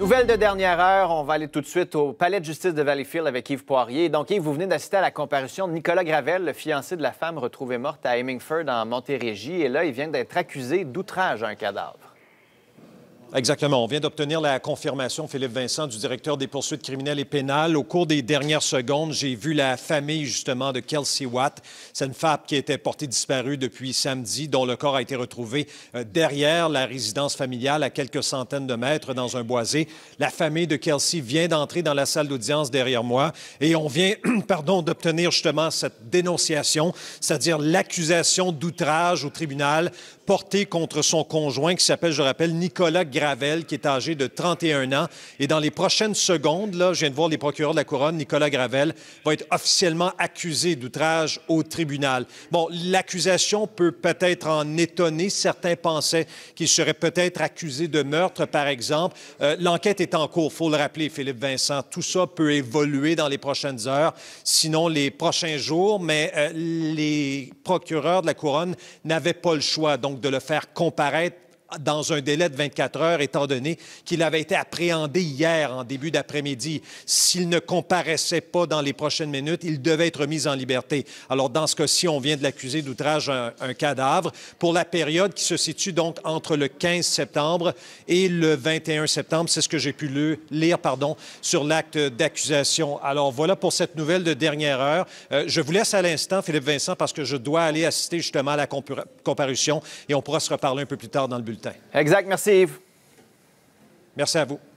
Nouvelle de dernière heure, on va aller tout de suite au Palais de justice de Valleyfield avec Yves Poirier. Donc Yves, vous venez d'assister à la comparution de Nicolas Gravel, le fiancé de la femme retrouvée morte à Hemingford en Montérégie. Et là, il vient d'être accusé d'outrage à un cadavre. Exactement. On vient d'obtenir la confirmation, Philippe Vincent, du directeur des poursuites criminelles et pénales. Au cours des dernières secondes, j'ai vu la famille, justement, de Kelsey Watt. C'est une femme qui était portée disparue depuis samedi, dont le corps a été retrouvé euh, derrière la résidence familiale, à quelques centaines de mètres, dans un boisé. La famille de Kelsey vient d'entrer dans la salle d'audience derrière moi et on vient, pardon, d'obtenir justement cette dénonciation, c'est-à-dire l'accusation d'outrage au tribunal portée contre son conjoint qui s'appelle, je rappelle, Nicolas Gravel, qui est âgé de 31 ans. Et dans les prochaines secondes, là, je viens de voir les procureurs de la Couronne, Nicolas Gravel va être officiellement accusé d'outrage au tribunal. Bon, l'accusation peut peut-être en étonner. Certains pensaient qu'il serait peut-être accusé de meurtre, par exemple. Euh, l'enquête est en cours, faut le rappeler, Philippe Vincent. Tout ça peut évoluer dans les prochaines heures, sinon les prochains jours, mais euh, les procureurs de la Couronne n'avaient pas le choix, donc, de le faire comparaître dans un délai de 24 heures, étant donné qu'il avait été appréhendé hier en début d'après-midi. S'il ne comparaissait pas dans les prochaines minutes, il devait être mis en liberté. Alors, dans ce cas-ci, on vient de l'accuser d'outrage à un, cadavre pour la période qui se situe donc entre le 15 septembre et le 21 septembre. C'est ce que j'ai pu lire pardon, sur l'acte d'accusation. Alors, voilà pour cette nouvelle de dernière heure. Euh, je vous laisse à l'instant, Philippe Vincent, parce que je dois aller assister justement à la comparution et on pourra se reparler un peu plus tard dans le bulletin. Exact. Merci, Yves. Merci à vous.